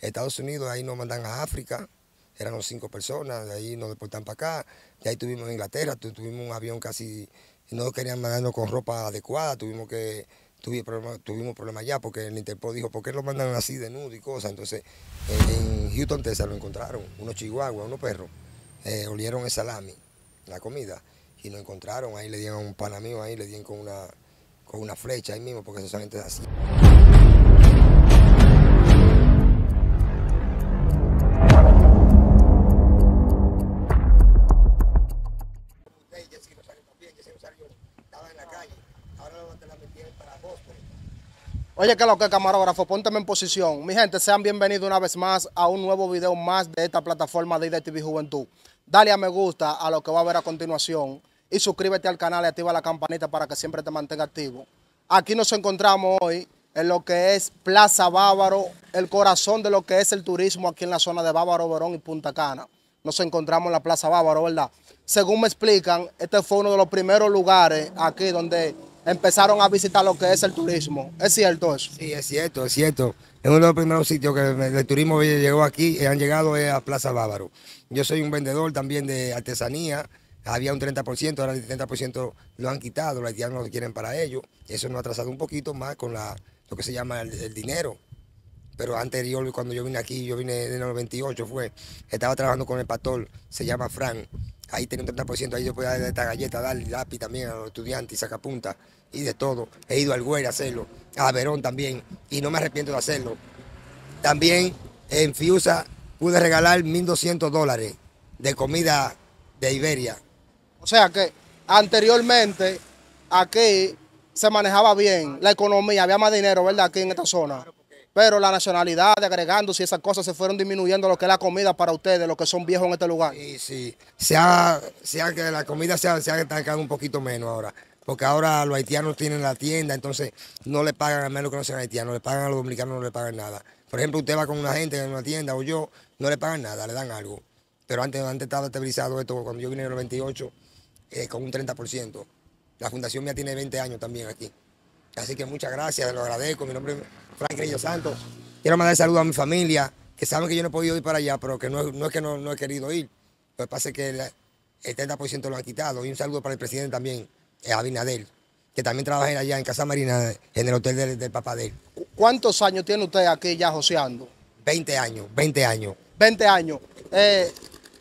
Estados Unidos, ahí nos mandan a África, eran los cinco personas, de ahí nos deportan para acá, de ahí tuvimos Inglaterra, tuvimos un avión casi, no querían mandarnos con ropa adecuada, tuvimos que tuvimos problemas, tuvimos allá porque el Interpol dijo, ¿por qué lo mandan así de nudo y cosas? Entonces, en, Houston, Texas, lo encontraron, unos chihuahuas, unos perros, eh, olieron el salami, la comida, y lo encontraron, ahí le dieron a un a ahí le dieron con una, con una flecha ahí mismo, porque eso solamente es así. Oye, que lo que camarógrafo, pónteme en posición. Mi gente, sean bienvenidos una vez más a un nuevo video más de esta plataforma de IDTV Juventud. Dale a me gusta a lo que va a ver a continuación y suscríbete al canal y activa la campanita para que siempre te mantenga activo. Aquí nos encontramos hoy en lo que es Plaza Bávaro, el corazón de lo que es el turismo aquí en la zona de Bávaro, Verón y Punta Cana. Nos encontramos en la Plaza Bávaro, ¿verdad? Según me explican, este fue uno de los primeros lugares aquí donde empezaron a visitar lo que es el turismo. ¿Es cierto eso? Sí, es cierto, es cierto. Es uno de los primeros sitios que el turismo llegó aquí, eh, han llegado eh, a Plaza Bávaro. Yo soy un vendedor también de artesanía. Había un 30%, ahora el 30% lo han quitado, los haitianos lo quieren para ellos. Eso nos ha atrasado un poquito más con lo que se llama el, dinero pero anterior, cuando yo vine aquí, yo vine en el 98, fue, estaba trabajando con el pastor, se llama Fran. Ahí tenía un 30%, ahí yo podía dar esta galleta, dar lápiz también a los estudiantes y sacapunta y de todo. He ido al Güey a hacerlo, a Verón también, y no me arrepiento de hacerlo. También en Fiusa pude regalar 1.200 dólares de comida de Iberia. O sea que anteriormente aquí se manejaba bien la economía, había más dinero, ¿verdad? Aquí en esta zona. Pero la nacionalidad, agregándose y esas cosas, se fueron disminuyendo lo que es la comida para ustedes, los que son viejos en este lugar. Sí, sí. Se ha, se la comida se ha, se ha estancado un poquito menos ahora porque ahora los haitianos tienen la tienda, entonces no le pagan, a menos que no sean haitianos, le pagan a los dominicanos, no le pagan nada. Por ejemplo, usted va con una gente en una tienda o yo, no le pagan nada, le dan algo. Pero antes, antes estaba estabilizado esto, cuando yo vine en el 98, eh, con un 30%. La fundación mía tiene 20 años también aquí. Así que muchas gracias, lo agradezco. Mi nombre es Frank Grillo Santos. Quiero mandar saludos a mi familia, que saben que yo no he podido ir para allá, pero que no, es que no, he querido ir. Lo que pasa es que el, el 30% lo han quitado. Y un saludo para el presidente también, eh, Abinadel, que también trabaja allá en Casa Marina, en el hotel del, papá de ¿Cuántos años tiene usted aquí ya joseando? 20 años, 20 años. 20 años. Hacen eh,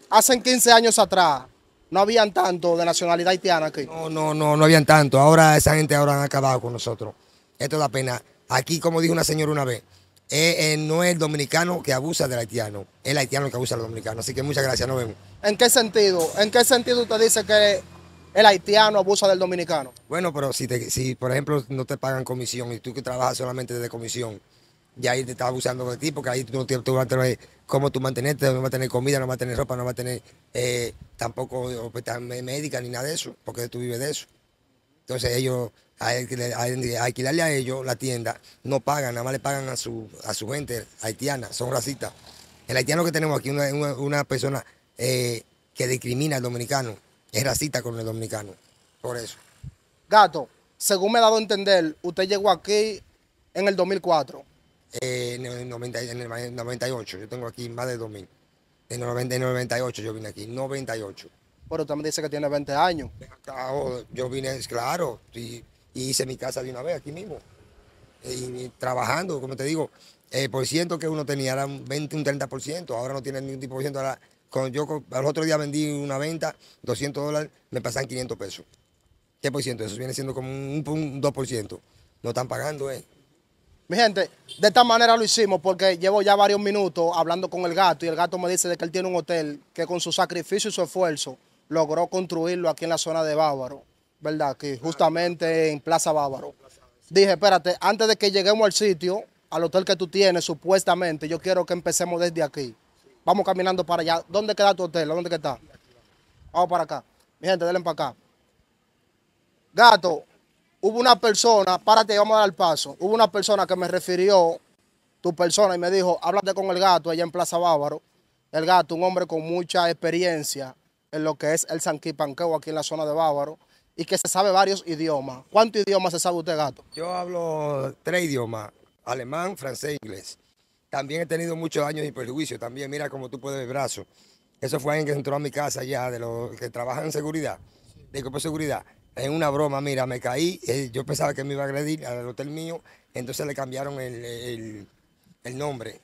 hace 15 años atrás, no habían tanto de nacionalidad haitiana aquí. No, no, no, no habían tanto. Ahora esa gente ahora han acabado con nosotros. Esto da pena. Aquí, como dijo una señora una vez, eh, no es el dominicano que abusa del haitiano, es el haitiano que abusa del dominicano. Así que muchas gracias, nos vemos. ¿En qué sentido? ¿En qué sentido usted dice que el haitiano abusa del dominicano. Bueno, pero si, te, si por ejemplo no te pagan comisión y tú que trabajas solamente de comisión, y ahí te está abusando de ti, porque ahí tú, no tienes cómo tú mantenerte, no vas a tener comida, no vas a tener ropa, no vas a tener eh, tampoco hospital médica ni nada de eso, porque tú vives de eso. Entonces ellos, a, alquilarle a ellos la tienda, no pagan, nada más le pagan a su, a su gente haitiana, son racistas. El haitiano que tenemos aquí es una, persona eh, que discrimina al dominicano es cita con el dominicano. Por eso. Gato, según me ha dado a entender, usted llegó aquí en el 2004. Eh, en, el 98. Yo tengo aquí más de 2000. En el 98 yo vine aquí. 98. Pero usted me dice que tiene 20 años. yo vine, claro, y, hice mi casa de una vez aquí mismo. Eh, y, trabajando, como te digo, eh, por ciento que uno tenía era un 20, un 30%, ahora no tiene ni un ciento ahora yo al otro día vendí una venta, 200 dólares, me pasan 500 pesos. ¿Qué por ciento? Eso viene siendo como un, 2%. No están pagando, ¿eh? Mi gente, de esta manera lo hicimos porque llevo ya varios minutos hablando con el gato y el gato me dice de que él tiene un hotel que con su sacrificio y su esfuerzo logró construirlo aquí en la zona de Bávaro, ¿verdad? Aquí, justamente en Plaza Bávaro. Dije, espérate, antes de que lleguemos al sitio, al hotel que tú tienes, supuestamente, yo quiero que empecemos desde aquí. Vamos caminando para allá. ¿Dónde queda tu hotel? ¿Dónde que está? Vamos para acá. Mi gente, denle para acá. Gato, hubo una persona, párate, vamos a dar el paso. Hubo una persona que me refirió, tu persona, y me dijo, háblate con el gato allá en Plaza Bávaro. El gato, un hombre con mucha experiencia en lo que es el sanquipanqueo aquí en la zona de Bávaro y que se sabe varios idiomas. ¿Cuántos idiomas se sabe usted, gato? Yo hablo tres idiomas, alemán, francés e inglés. También he tenido muchos años y perjuicio. También, mira como tú puedes ver brazo. Eso fue alguien que entró a mi casa ya, de los que trabajan en seguridad, de por seguridad. es una broma, mira, me caí, eh, yo pensaba que me iba a agredir al hotel mío, entonces le cambiaron el, nombre,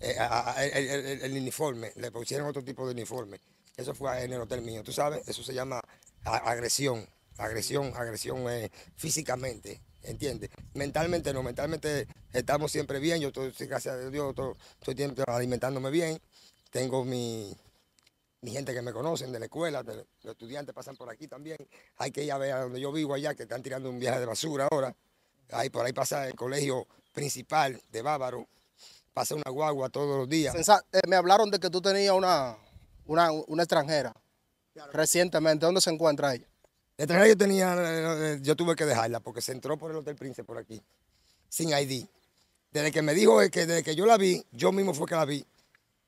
el, uniforme, le pusieron otro tipo de uniforme. Eso fue en el hotel mío, tú sabes, eso se llama agresión, agresión, agresión eh, físicamente. ¿entiendes? Mentalmente no, mentalmente estamos siempre bien, yo estoy, gracias a Dios, todo, estoy siempre alimentándome bien, tengo mi, mi gente que me conocen de la escuela, los estudiantes pasan por aquí también, hay que ir a ver a donde yo vivo allá, que están tirando un viaje de basura ahora, ahí por ahí pasa el colegio principal de Bávaro, pasa una guagua todos los días. Eh, me hablaron de que tú tenías una, una, extranjera recientemente, ¿dónde se encuentra ella? De yo tenía, eh, eh, yo tuve que dejarla porque se entró por el Hotel Prince por aquí, sin ID. Desde que me dijo que desde que yo la vi, yo mismo fue que la vi,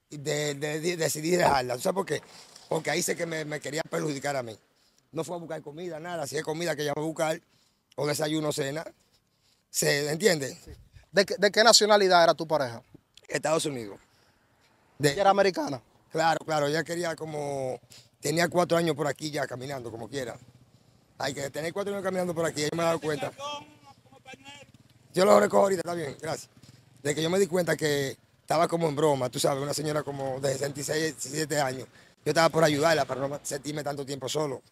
y decidí dejarla. sabes por qué? Porque ahí sé que me, quería perjudicar a mí. No fue a buscar comida, nada. Si es comida que ella va a buscar, o desayuno, cena. ¿Se entiende? ¿De, qué nacionalidad era tu pareja? Estados Unidos. De, era americana? Claro, claro. Ella quería como... Tenía cuatro años por aquí ya caminando, como quiera. Hay que tener cuatro años caminando por aquí, yo me he dado cuenta. Yo lo recojo ahorita, está bien, gracias. De que yo me di cuenta que estaba como en broma, tú sabes, una señora como de 66, 67 años. Yo estaba por ayudarla para no sentirme tanto tiempo solo.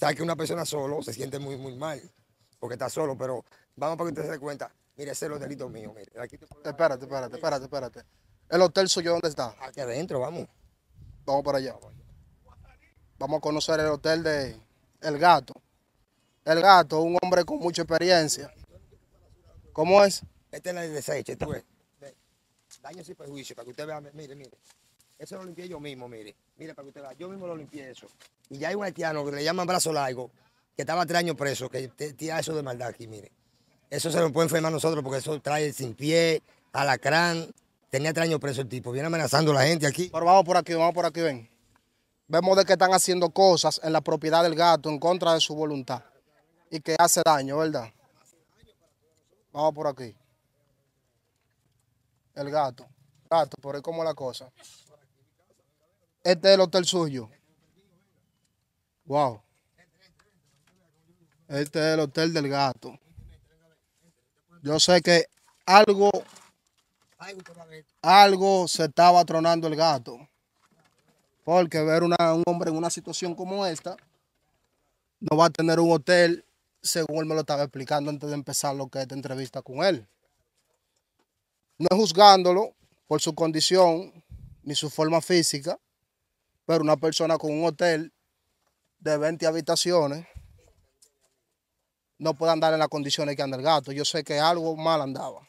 Sabes que una persona solo se siente muy, muy mal, porque está solo, pero vamos para que usted se dé cuenta. Mire, ese es el hotelito mío. Aquí Espérate, espérate, espérate, espérate. ¿El hotel suyo dónde está? Aquí adentro, vamos. Vamos para allá. Vamos a conocer el hotel de... El gato. El gato, un hombre con mucha experiencia. ¿Cómo es? Este es el desecho, esto es. Daño y perjuicio, para que usted vea, mire, mire. Eso lo limpié yo mismo, mire. Mire, para que usted vea, yo mismo lo limpié eso. Y ya hay un haitiano que le llaman brazo largo, que estaba tres años preso, que tiene eso de maldad aquí, mire. Eso se lo puede enfermar nosotros porque eso trae sin pie, alacrán. Tenía tres años preso el tipo, viene amenazando a la gente aquí. Pero vamos por aquí, vamos por aquí, ven. Vemos de que están haciendo cosas en la propiedad del gato en contra de su voluntad y que hace daño, ¿verdad? Vamos por aquí. El gato. Gato, por ahí como la cosa. Este es el hotel suyo. Wow. Este es el hotel del gato. Yo sé que algo, algo se estaba tronando el gato. Porque ver un hombre en una situación como esta no va a tener un hotel, según él me lo estaba explicando antes de empezar lo que es esta entrevista con él. No es juzgándolo por su condición ni su forma física, pero una persona con un hotel de 20 habitaciones no puede andar en las condiciones que anda el gato. Yo sé que algo mal andaba.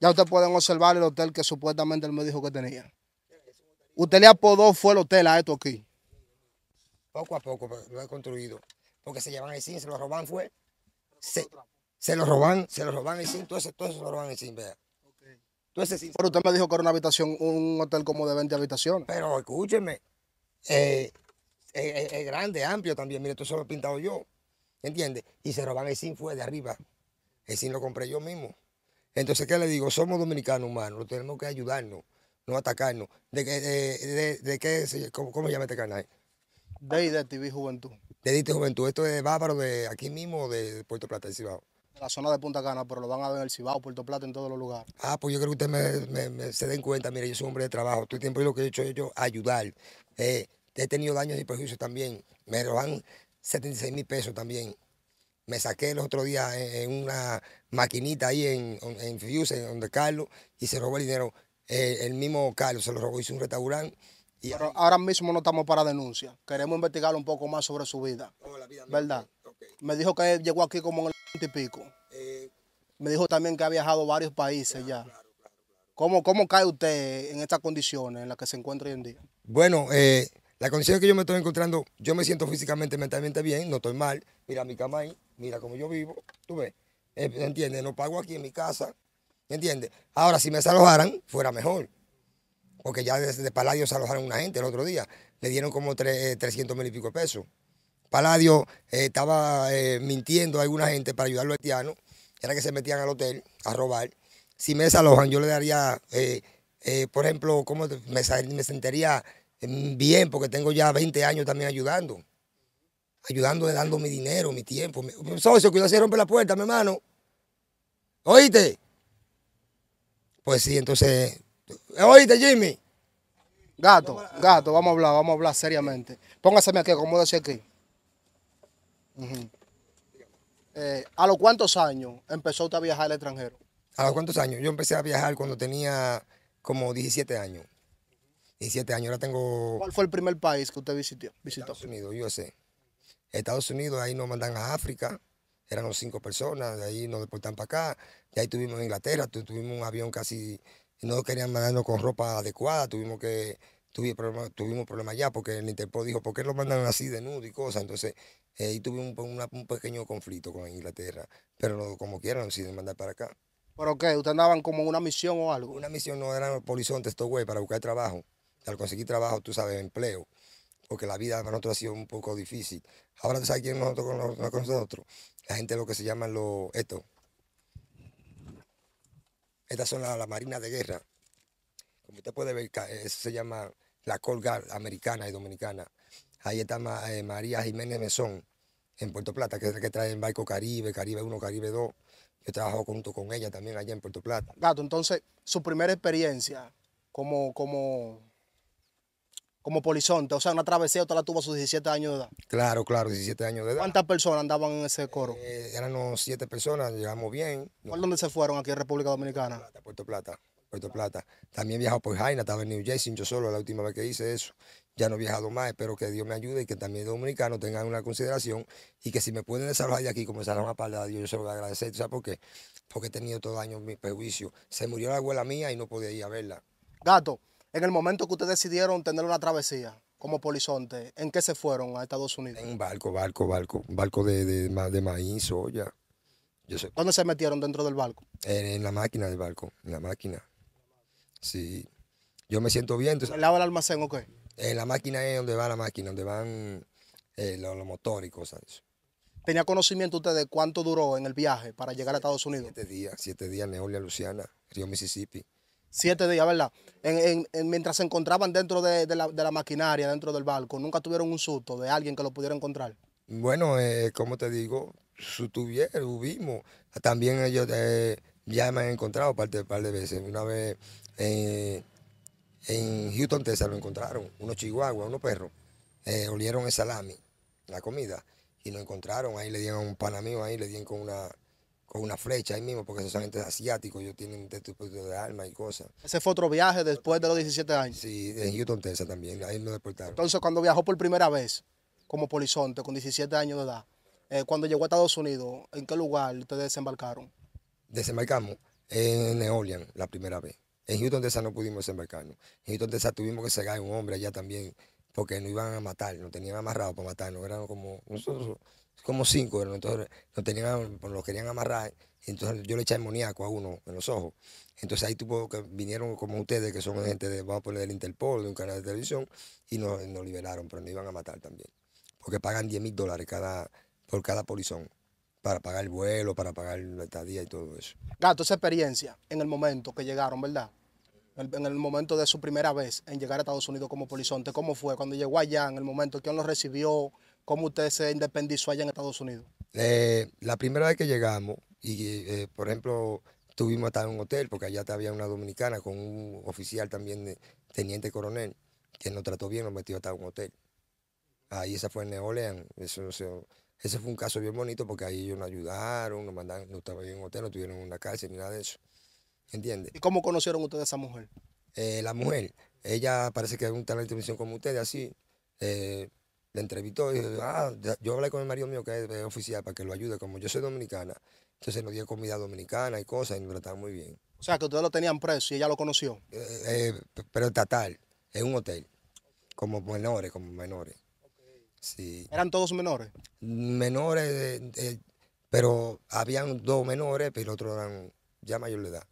Ya ustedes pueden observar el hotel que supuestamente él me dijo que tenía. Usted le apodó fue el hotel a esto aquí. Poco a poco pues, lo he construido. Porque se llevan el zinc, se lo roban fue. Se, lo roban, se lo roban el zinc, todo eso, se lo roban el zinc, vea. Pero usted me dijo que era una habitación, un hotel como de 20 habitaciones. Pero escúcheme, eh, eh, eh, es, grande, amplio también. Mire, esto se lo he pintado yo. ¿Entiendes? Y se roban el zinc fue de arriba. El zinc lo compré yo mismo. Entonces, ¿qué le digo? Somos dominicanos, humanos. Tenemos que ayudarnos no atacarnos. ¿De qué, de, qué cómo, cómo, se llama este canal? de TV Juventud. TV Juventud, esto es de Bávaro, de aquí mismo, de Puerto Plata, El Cibao. De la zona de Punta Cana, pero lo van a ver en el Cibao, Puerto Plata, en todos los lugares. Ah, pues yo creo que ustedes me, se den cuenta, mire, yo soy hombre de trabajo, todo el tiempo lo que he hecho es yo ayudar. Eh, he tenido daños y perjuicios también, me roban 76 mil pesos también me saqué el otro día en, una maquinita ahí en, en, donde Carlos, y se robó el dinero. Eh, el mismo Carlos se lo robó, hizo un restaurante. Y Pero ahora mismo no estamos para denuncia. Queremos investigar un poco más sobre su vida. Oh, ¿Verdad? Me dijo que llegó aquí como en el y pico. Eh, me dijo también que ha viajado varios países ya. ¿Cómo, cae usted en estas condiciones en las que se encuentra hoy en día? Bueno, eh, la condición que yo me estoy encontrando, yo me siento físicamente, mentalmente bien, no estoy mal. Mira mi cama ahí, mira cómo yo vivo, tú ves. ¿Entiendes? No pago aquí en mi casa, ¿Me entiendes? Ahora, si me desalojaran, fuera mejor. Porque ya desde Paladio alojaron una gente el otro día. Le dieron como 300 eh, mil y pico pesos. Paladio eh, estaba eh, mintiendo a alguna gente para ayudar a los Era que se metían al hotel a robar. Si me desalojan, yo le daría, por ejemplo, me, me sentiría mm, bien? Porque tengo ya 20 años también ayudando. Ayudando, dando mi dinero, mi tiempo. socio, cuidado si rompe la puerta, mi hermano. ¿Oíste? Pues sí, entonces, oíste Jimmy, gato, gato, vamos a hablar, vamos a hablar seriamente. Póngaseme aquí, acomódese aquí. Eh, ¿A los cuántos años empezó usted a viajar al extranjero? ¿A los cuántos años? Yo empecé a viajar cuando tenía como 17 años. 17 años, ahora tengo... ¿Cuál fue el primer país que usted visitó? Estados Unidos, yo sé. Estados Unidos, ahí nos mandan a África, los cinco personas, de ahí nos deportan para acá, de ahí tuvimos en Inglaterra, tuvimos un avión casi, no querían mandarnos con ropa adecuada, tuvimos que, tuvimos problemas allá porque el Interpol dijo, ¿por qué lo mandan así de nudo y cosas? Entonces, eh, ahí tuvimos un, pequeño conflicto con Inglaterra, pero no, como quieran, deciden mandar para acá. ¿Pero qué? ¿Ustedes andaban como una misión o algo? Una misión no, eran polizontes estos güey para buscar trabajo. Al conseguir trabajo, tú sabes, empleo porque la vida para nosotros ha sido un poco difícil. Ahora, ¿tú sabes quién nosotros con, nosotros, La gente lo que se llama los... Esto. Estas son las marinas de guerra. Como usted puede ver, eh, eso se llama la colga americana y dominicana. Ahí está eh, María Jiménez Mesón, en Puerto Plata, que es la que trae el barco Caribe, Caribe 1, Caribe 2. Yo trabajo junto con ella también allá en Puerto Plata. Gato, entonces, su primera experiencia como, como como Polizonte, o sea, una travesía otra la tuvo a sus 17 años de edad. Claro, claro, 17 años de edad. ¿Cuántas personas andaban en ese coro? Eh, eran unos 7 personas, llegamos bien. ¿Cuál dónde se fueron aquí en República Dominicana? A Puerto Plata, Puerto Plata. También viajó por Jaina, estaba en New Jersey, yo solo la última vez que hice eso. Ya no he viajado más, espero que Dios me ayude y que también los dominicanos tengan una consideración y que si me pueden desarrollar de aquí, comenzaron a para de Dios, yo se lo voy a agradecer. ¿Sabes por qué? Porque he tenido todo año mi perjuicio. Se murió la abuela mía y no podía ir a verla. Gato, en el momento que ustedes decidieron tener una travesía como polizonte, ¿en qué se fueron a Estados Unidos? En un barco, barco, barco, un barco de, de, maíz, soya. Yo sé. ¿Dónde se metieron dentro del barco? En, la máquina del barco, en la máquina. Sí. Yo me siento bien. Entonces, ¿El lado del almacén o qué? En la máquina es donde va la máquina, donde van eh, los, motores y cosas ¿Tenía conocimiento usted de cuánto duró en el viaje para llegar a Estados Unidos? Siete días, siete días, Neolia, Luciana, Río Mississippi. Siete días, ¿verdad? En, mientras se encontraban dentro de, la, maquinaria, dentro del barco, nunca tuvieron un susto de alguien que lo pudiera encontrar. Bueno, eh, como te digo, tuvieron, hubimos. También ellos eh, ya me han encontrado un par de veces. Una vez en Houston, Texas, lo encontraron, unos chihuahuas, unos perros. Eh, olieron el salami, la comida, y lo encontraron. Ahí le dieron un pan ahí, le dieron con una con una flecha ahí mismo, porque esos son gente asiáticos, ellos tienen un este tipo de armas y cosas. Ese fue otro viaje después de los 17 años. Sí, en Houston, Texas también, ahí lo deportaron. Entonces, cuando viajó por primera vez, como polizonte, con 17 años de edad, eh, cuando llegó a Estados Unidos, ¿en qué lugar ustedes desembarcaron? Desembarcamos en Neolian la primera vez. En Houston, Texas no pudimos desembarcarnos. En Houston, Texas tuvimos que cegar a un hombre allá también, porque nos iban a matar, nos tenían amarrados para matarnos. Eran como nosotros como cinco, entonces lo, tenían, pues, lo querían amarrar, y entonces yo le eché moníaco a uno en los ojos. Entonces ahí tuvo que vinieron como ustedes, que son gente de, vamos a poner del Interpol, de un canal de televisión, y nos, liberaron, pero nos iban a matar también. Porque pagan 10 mil dólares cada, por cada polizón, para pagar el vuelo, para pagar la estadía y todo eso. Gato, esa experiencia en el momento que llegaron, ¿verdad? en el momento de su primera vez en llegar a Estados Unidos como polizonte, ¿cómo fue? Cuando llegó allá, en el momento, que lo recibió? ¿Cómo usted se independizó allá en Estados Unidos? Eh, la primera vez que llegamos, y eh, por ejemplo, tuvimos hasta un hotel, porque allá había una dominicana con un oficial también, de, teniente coronel, que nos trató bien, nos metió hasta un hotel. Ahí esa fue en New Eso, ese fue un caso bien bonito porque ahí ellos nos ayudaron, nos mandaron, nos estaban en un hotel, no tuvieron una cárcel ni nada de eso. ¿Entiendes? ¿Y cómo conocieron ustedes a esa mujer? Eh, la mujer, ella parece que es un talento de misión como ustedes, así le entrevistó y dijo, ah, yo hablé con el marido mío que es, oficial para que lo ayude, como yo soy dominicana, entonces nos dio comida dominicana y cosas y nos trataron muy bien. O sea, que ustedes lo tenían preso y ella lo conoció. Eh, eh pero estatal, en un hotel, como menores, como menores. Sí. ¿Eran todos menores? Menores, pero habían dos menores, pero el otro eran ya mayor de edad.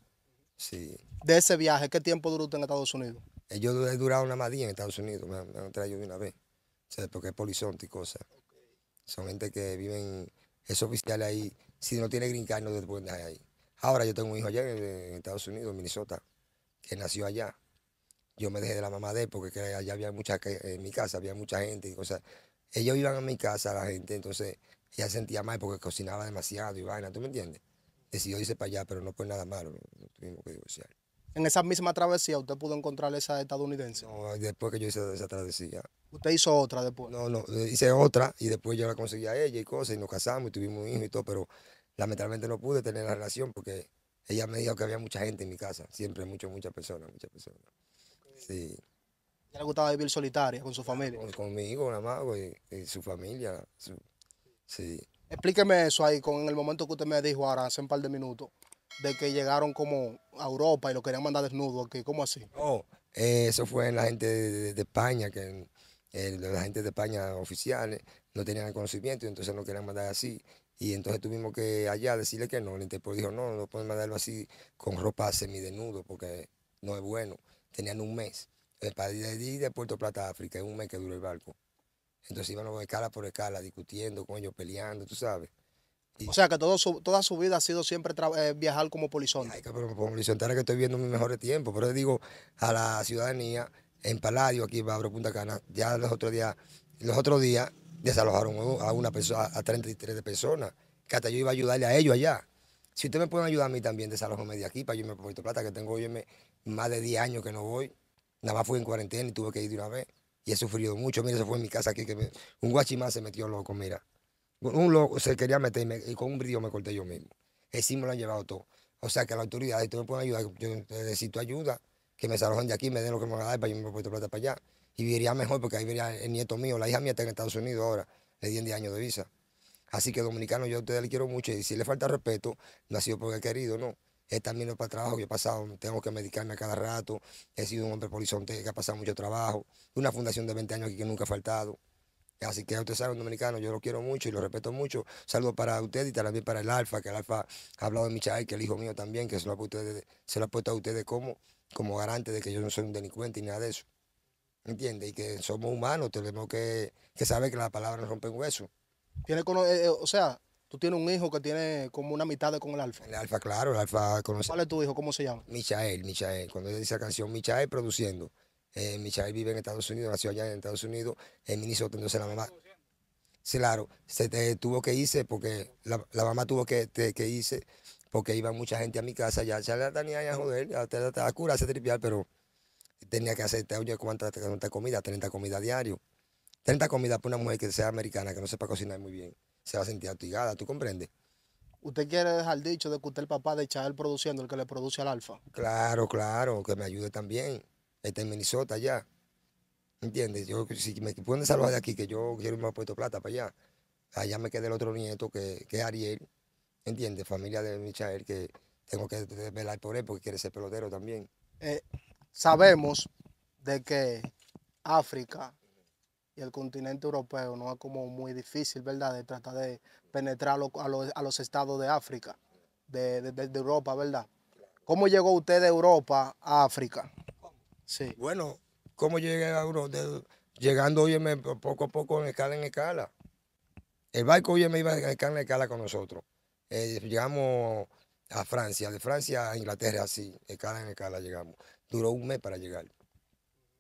Sí. ¿De ese viaje qué tiempo duró usted en Estados Unidos? Eh, yo he durado una más en Estados Unidos, me, han traído una vez porque es polizonte y cosas. Son gente que viven, es oficial ahí. Si no tiene green no te pueden dejar ahí. Ahora yo tengo un hijo allá en, Estados Unidos, en Minnesota, que nació allá. Yo me dejé de la mamá de él porque allá había mucha, en mi casa había mucha gente y cosas. Ellos iban a mi casa, la gente, entonces ella sentía mal porque cocinaba demasiado y vaina, ¿tú me entiendes? Decidió irse para allá, pero no fue nada malo, tuvimos que divorciar en esa misma travesía usted pudo encontrar esa estadounidense? No, después que yo hice esa travesía. ¿Usted hizo otra después? No, no, eh, hice otra y después yo la conseguí a ella y cosas y nos casamos y tuvimos un hijo y todo, pero lamentablemente no pude tener la relación porque ella me dijo que había mucha gente en mi casa, siempre muchas, mucha personas, muchas personas. Sí. ¿Ya le gustaba vivir solitaria con su familia? Con, conmigo, nada más, y su familia, sí. Explíqueme eso ahí, con el momento que usted me dijo ahora, hace un par de minutos de que llegaron como a Europa y lo querían mandar desnudo aquí. ¿Cómo así? No, oh, eso fue en la gente de, España, que la gente de España oficiales no tenían conocimiento y entonces no querían mandar así. Y entonces tuvimos que allá decirle que no. El Interpol dijo, no, no pueden mandarlo así con ropa semidesnudo porque no es bueno. Tenían un mes. Para ir de Puerto Plata a África es un mes que duró el barco. Entonces íbamos escala por escala, discutiendo con ellos, peleando, tú sabes o sea que toda su vida ha sido siempre eh, viajar como polizonte. Ay, pero como polizonte ahora que estoy viendo mis mejores tiempos. Pero digo a la ciudadanía, en Paladio, aquí en Punta Cana, ya los otros días, los otros días desalojaron a una persona, a 33 personas. Que hasta yo iba a ayudarle a ellos allá. Si ustedes me pueden ayudar a mí también, desalojarme de aquí para yo me Puerto Plata, que tengo yo más de 10 años que no voy. Nada más fui en cuarentena y tuve que ir de una vez. Y he sufrido mucho. Mira, eso fue en mi casa aquí que un guachimán se metió loco, mira. Un loco se quería meter y con un brillo me corté yo mismo. Ese sí me lo han llevado todo. O sea que la autoridad, esto me puede ayudar, yo necesito ayuda, que me salgan de aquí, me den lo que me van a dar para yo me plata para allá. Y viviría mejor porque ahí vería el nieto mío, la hija mía está en Estados Unidos ahora, le di 10 años de visa. Así que dominicano, yo a ustedes le quiero mucho y si le falta respeto, no ha sido porque he querido, no. He también para trabajo, yo he pasado, tengo que medicarme a cada rato, he sido un hombre polizonte que ha pasado mucho trabajo, una fundación de 20 años aquí que nunca ha faltado. Así que ustedes un dominicano, yo lo quiero mucho y lo respeto mucho. Saludos para ustedes y también para el Alfa, que el Alfa ha hablado de Michael, que el hijo mío también, que se lo ha, puesto a ustedes como, como garante de que yo no soy un delincuente ni nada de eso. entiende? Y que somos humanos, tenemos que, saber que las palabras no rompen hueso. ¿Tiene eh, eh, o sea, tú tienes un hijo que tiene como una mitad con el Alfa. El Alfa, claro, el Alfa conoce. ¿Cuál es tu hijo? ¿Cómo se llama? Michael, Michael. Cuando dice la canción Michael produciendo. Eh, vive en Estados Unidos, nació allá en Estados Unidos, en Minnesota, entonces la mamá, Sí, claro, se tuvo que irse porque la, mamá tuvo que, que irse porque iba mucha gente a mi casa, ya, ya la tenía ya joder, ya te, la cura, se tripear, pero tenía que hacer, oye, ¿cuánta, cuánta comida? 30 comidas diario. 30 comidas para una mujer que sea americana, que no sepa cocinar muy bien, se va a sentir atigada, ¿tú comprendes? ¿Usted quiere dejar dicho de que usted es el papá de Chael produciendo, el que le produce al alfa? Claro, claro, que me ayude también está en Minnesota allá. ¿Entiendes? Yo, si me pueden salvar de aquí, que yo quiero irme a Puerto Plata para allá. Allá me queda el otro nieto que, es Ariel, ¿entiendes? Familia de Michael, que tengo que velar por él porque quiere ser pelotero también. Eh, sabemos de que África y el continente europeo no es como muy difícil, ¿verdad? De tratar de penetrar a los, estados de África, de, de Europa, ¿verdad? ¿Cómo llegó usted de Europa a África? Sí. Bueno, ¿cómo llegué a Europa Llegando, oye, poco a poco en escala en escala. El barco, oye, me iba en escala en escala con nosotros. Eh, llegamos a Francia, de Francia a Inglaterra, así, escala en escala llegamos. Duró un mes para llegar.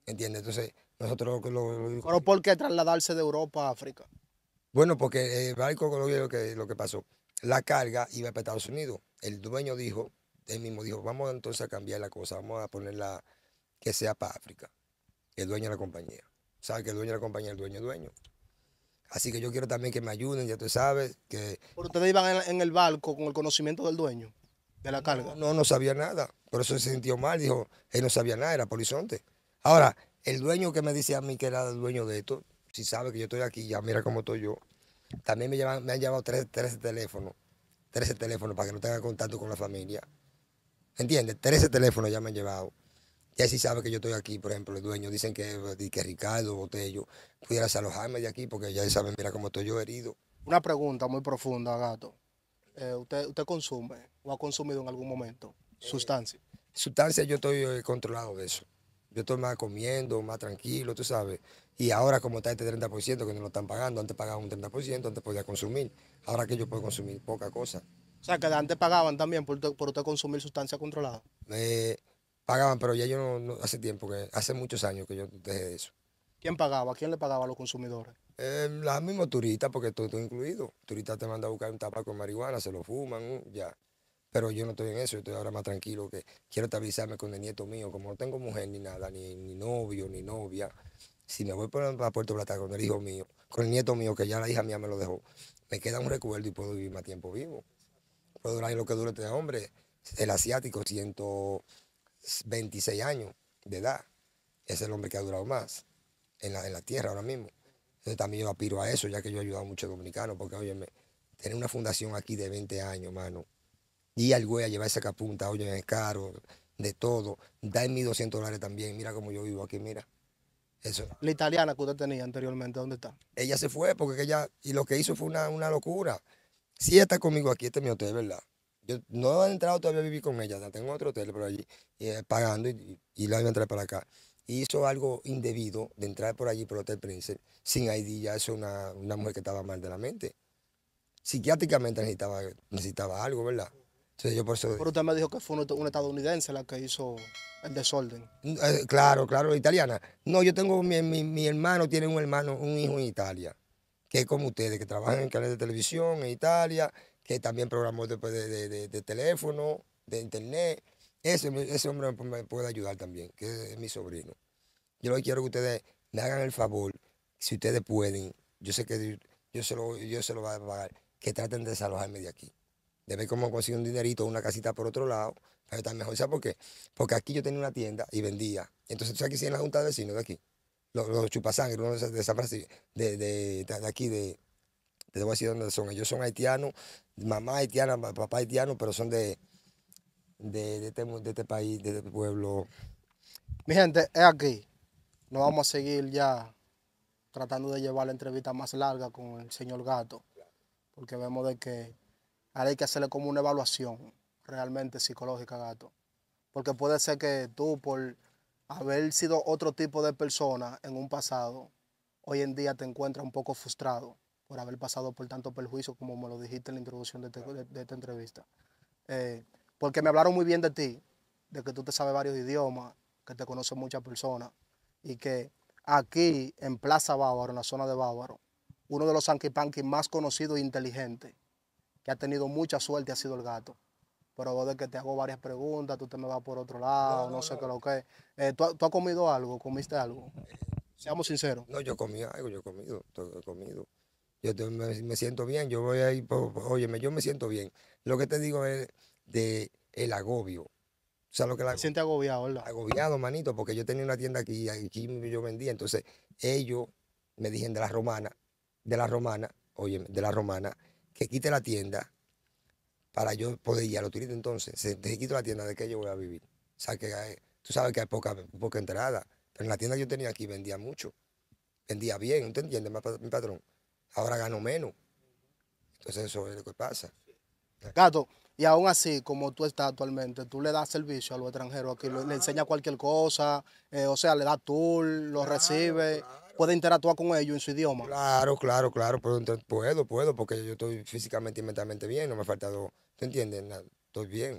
¿Entiendes? Entonces, nosotros lo, lo, por qué trasladarse de Europa a África? Bueno, porque el barco, lo que, lo que pasó, la carga iba para Estados Unidos. El dueño dijo, él mismo dijo, vamos entonces a cambiar la cosa, vamos a ponerla que sea para África, el dueño de la compañía. ¿Sabe que el dueño de la compañía, el dueño, dueño. Así que yo quiero también que me ayuden, ya tú sabes. que... Pero ustedes iban en, el barco con el conocimiento del dueño, de la carga. No, no, sabía nada. Por eso se sintió mal, dijo, él no sabía nada, era polizonte. Ahora, el dueño que me dice a mí que era el dueño de esto, si sabe que yo estoy aquí, ya mira cómo estoy yo. También me, me han llevado 13 teléfonos, 13 teléfonos para que no tenga contacto con la familia. ¿Entiendes? 13 teléfonos ya me han llevado. Ya sí sabe que yo estoy aquí, por ejemplo, el dueño. Dicen que, que Ricardo Botello pudiera alojarme de aquí porque ya saben, mira cómo estoy yo herido. Una pregunta muy profunda, gato. Eh, usted, ¿Usted consume o ha consumido en algún momento eh, sustancia? sustancia, yo estoy eh, controlado de eso. Yo estoy más comiendo, más tranquilo, tú sabes. Y ahora como está este 30% que no lo están pagando, antes pagaban un 30%, antes podía consumir. Ahora que yo puedo consumir poca cosa. O sea, que antes pagaban también por, usted consumir sustancia controlada. Pagaban, pero ya yo no, hace tiempo, que hace muchos años que yo dejé eso. ¿Quién pagaba? ¿Quién le pagaba a los consumidores? Eh, las mismas turistas, porque todo, incluido. Turista te manda a buscar un tabaco de marihuana, se lo fuman, uh, ya. Pero yo no estoy en eso, yo estoy ahora más tranquilo que quiero estabilizarme con el nieto mío. Como no tengo mujer ni nada, ni, novio, ni novia, si me voy para Puerto Plata con el hijo mío, con el nieto mío, que ya la hija mía me lo dejó, me queda un recuerdo y puedo vivir más tiempo vivo. Puedo durar lo que dure este hombre. El asiático, siento... 26 años de edad. Es el hombre que ha durado más en la, en la tierra ahora mismo. Entonces también yo aspiro a eso, ya que yo he ayudado a muchos dominicanos, porque oye, tener una fundación aquí de 20 años, mano, y al güey a llevar esa capunta, oye, es caro, de todo, dar 200 dólares también, mira cómo yo vivo aquí, mira. Eso. La italiana que usted tenía anteriormente, ¿dónde está? Ella se fue porque ella, y lo que hizo fue una, una locura. Si está conmigo aquí, este es mi hotel, ¿verdad? Yo no he entrado todavía a vivir con ella, tengo otro hotel por allí eh, pagando y, la voy a entrar para acá. Y hizo algo indebido de entrar por allí por el Hotel Prince sin ID, ya es una, mujer que estaba mal de la mente. Psiquiátricamente necesitaba, necesitaba algo, ¿verdad? Entonces yo por eso... Pero usted me dijo que fue una, estadounidense la que hizo el desorden. Mm, eh, claro, claro, italiana. No, yo tengo, mi, mi hermano tiene un hermano, un hijo en Italia, que es como ustedes, que trabajan en canales de televisión en Italia, que también programó de, de, teléfono, de internet. Ese, hombre me puede ayudar también, que es mi sobrino. Yo lo quiero que ustedes me hagan el favor, si ustedes pueden, yo sé que yo se lo, yo se lo voy a pagar, que traten de desalojarme de aquí. De ver cómo consigo un dinerito, una casita por otro lado, para estar mejor. ¿Sabe por qué? Porque aquí yo tenía una tienda y vendía. Entonces, tú sabes si en la junta de vecinos de aquí, los, los chupasangres, uno de San Francisco, de, de, de, aquí, de, de voy decir son. Ellos son haitianos mamá haitiana, papá haitiano, pero son de, de, de, este, este país, de este pueblo. Mi gente, es aquí. No vamos a seguir ya tratando de llevar la entrevista más larga con el señor Gato, porque vemos de que ahora hay que hacerle como una evaluación realmente psicológica, Gato. Porque puede ser que tú, por haber sido otro tipo de persona en un pasado, hoy en día te encuentras un poco frustrado por haber pasado por tanto perjuicio como me lo dijiste en la introducción de, este, esta entrevista. Eh, porque me hablaron muy bien de ti, de que tú te sabes varios idiomas, que te conocen muchas personas y que aquí en Plaza Bávaro, en la zona de Bávaro, uno de los anquipanquis más conocidos e inteligentes, que ha tenido mucha suerte, ha sido el gato. Pero vos de que te hago varias preguntas, tú te me vas por otro lado, no, sé qué qué lo que es. Eh, ¿tú, ¿tú, has comido algo? ¿Comiste algo? Eh, Seamos sinceros. No, yo comí algo, yo he comido, he comido yo me, siento bien, yo voy ahí, óyeme, yo me siento bien. Lo que te digo es de el agobio. O sea, lo que la, siente agobiado, ¿verdad? Agobiado, manito, porque yo tenía una tienda aquí, aquí yo vendía. Entonces, ellos me dijeron de la romana, de la romana, oye de la romana, que quite la tienda para yo poder ir a los Entonces, se te quito la tienda, ¿de qué yo voy a vivir? O sea, que tú sabes que hay poca, poca entrada. Pero en la tienda que yo tenía aquí vendía mucho. Vendía bien, ¿usted entiende, mi patrón? ahora gano menos. Entonces eso es lo que pasa. Gato, y aún así, como tú estás actualmente, tú le das servicio a los extranjeros aquí, le enseñas cualquier cosa, eh, o sea, le das tour, lo recibe, puede interactuar con ellos en su idioma. Claro, claro, claro, puedo, puedo, porque yo estoy físicamente y mentalmente bien, no me ha faltado, te entiendes? Estoy bien.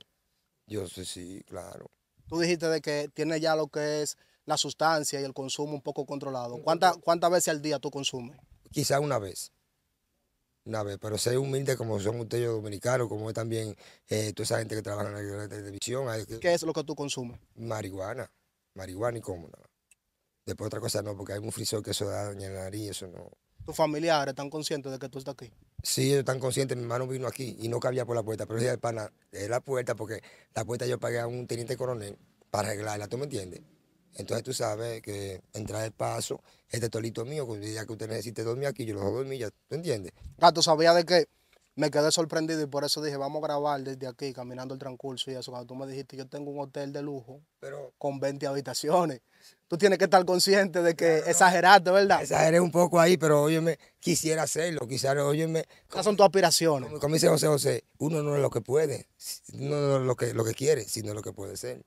Yo sí sí, claro. Tú dijiste de que tiene ya lo que es la sustancia y el consumo un poco controlado. ¿Cuántas veces al día tú consumes? quizá una vez. Una vez, pero ser humilde como son ustedes los dominicanos, como es también eh, toda esa gente que trabaja en la televisión. ¿Qué es lo que tú consumes? Marihuana. Marihuana y cómo. Después otra cosa no, porque hay un frisor que eso da doña la nariz, eso no. ¿Tus familiares están conscientes de que tú estás aquí? Sí, ellos están conscientes. Mi hermano vino aquí y no cabía por la puerta, pero decía pana, de la puerta, porque la puerta yo pagué a un teniente coronel para arreglarla, ¿tú me entiendes? Entonces tú sabes que entrar el paso, es este tolito mío, ya que usted necesita dormir aquí, yo lo hago dormir, ya, ¿tú entiendes? Ah, tú sabías de que me quedé sorprendido y por eso dije, vamos a grabar desde aquí, caminando el transcurso y eso. Cuando tú me dijiste, yo tengo un hotel de lujo Pero, con 20 habitaciones. Tú tienes que estar consciente de que exageraste, ¿verdad? Exageré un poco ahí, pero óyeme, quisiera hacerlo, quisiera, óyeme. ¿Cuáles son tus aspiraciones. Como, dice José José, uno no es lo que puede, no es lo que, lo que quiere, sino lo que puede ser.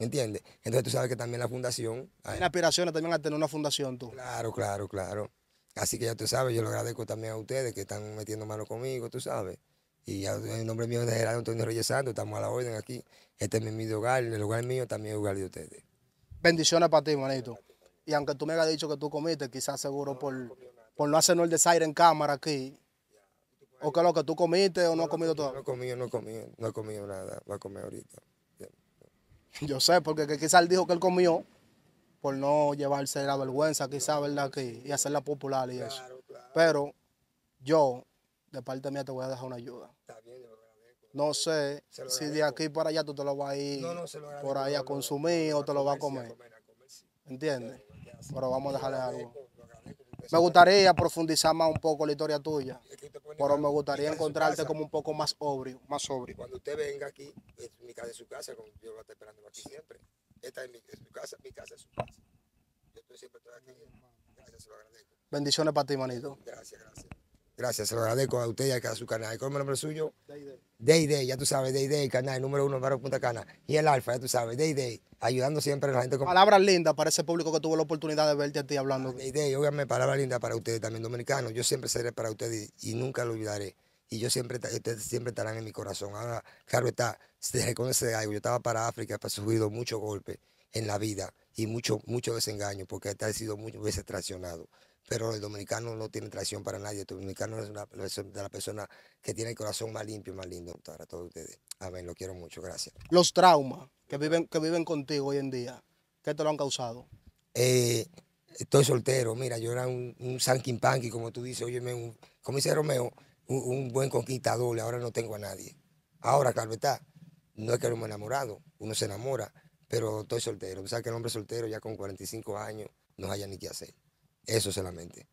¿Entiendes? Entonces tú sabes que también la fundación... Hay ah, aspiraciones también a tener una fundación tú. Claro, claro, claro. Así que ya tú sabes, yo lo agradezco también a ustedes que están metiendo mano conmigo, tú sabes. Y ya, en nombre mío de Gerardo Antonio Reyes estamos a la orden aquí. Este es mi hogar, el hogar mío también es el hogar de ustedes. Bendiciones para ti, manito. Y aunque tú me hayas dicho que tú comiste, quizás seguro por, no por no hacernos el desaire en cámara aquí, ¿O que lo que tú comiste o no, has comido todo? No he comido, no he comido, no he comido nada, voy a comer ahorita. Yo sé, porque quizás él dijo que él comió por no llevarse la vergüenza, quizás, ¿verdad? aquí y hacerla popular y eso. Pero yo, de parte mía, te voy a dejar una ayuda. No sé si de aquí para allá tú te lo vas a ir por ahí a consumir o te lo vas a comer. ¿Entiendes? Pero vamos a dejarle algo. Me gustaría profundizar más un poco la historia tuya, pero me gustaría encontrarte como un poco más sobrio, más sobrio. Cuando usted venga aquí, de su casa, como yo lo estoy esperando aquí siempre. Esta es mi, casa, mi casa es su casa. Yo estoy siempre aquí. Gracias, se lo agradezco. Bendiciones para ti, manito. Gracias, gracias. Gracias, se lo agradezco a usted y a su canal. ¿Cómo es el nombre suyo? Day Day. ya tú sabes, Day Day, canal número uno, Barrio Punta Cana. Y el Alfa, ya tú sabes, Day Day, ayudando siempre a la gente. Con... Palabras lindas para ese público que tuvo la oportunidad de verte a ti hablando. Day Day, óigame, palabras lindas para ustedes también, dominicanos. Yo siempre seré para ustedes y, y nunca lo olvidaré y yo siempre, ustedes siempre estarán en mi corazón. Ahora, claro está, se reconoce algo, yo estaba para África, he sufrido muchos golpes en la vida y mucho, mucho desengaño, porque he sido muchas veces traicionado. Pero el dominicano no tiene traición para nadie, el dominicano es una de la persona que tiene el corazón más limpio más lindo para todos ustedes. Amén, lo quiero mucho, gracias. Los traumas que viven, que viven contigo hoy en día, ¿qué te lo han causado? Eh, estoy soltero, mira, yo era un, un panky, como tú dices, oye, como dice Romeo, un, buen conquistador, ahora no tengo a nadie. Ahora, claro está, no es que no me enamorado, uno se enamora, pero estoy soltero. O sea, que el hombre soltero ya con 45 años no haya ni qué hacer. Eso solamente.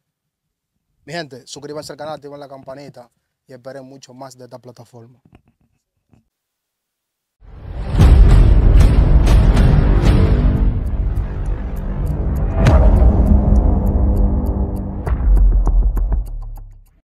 Mi gente, suscríbanse al canal, activen la campanita y esperen mucho más de esta plataforma.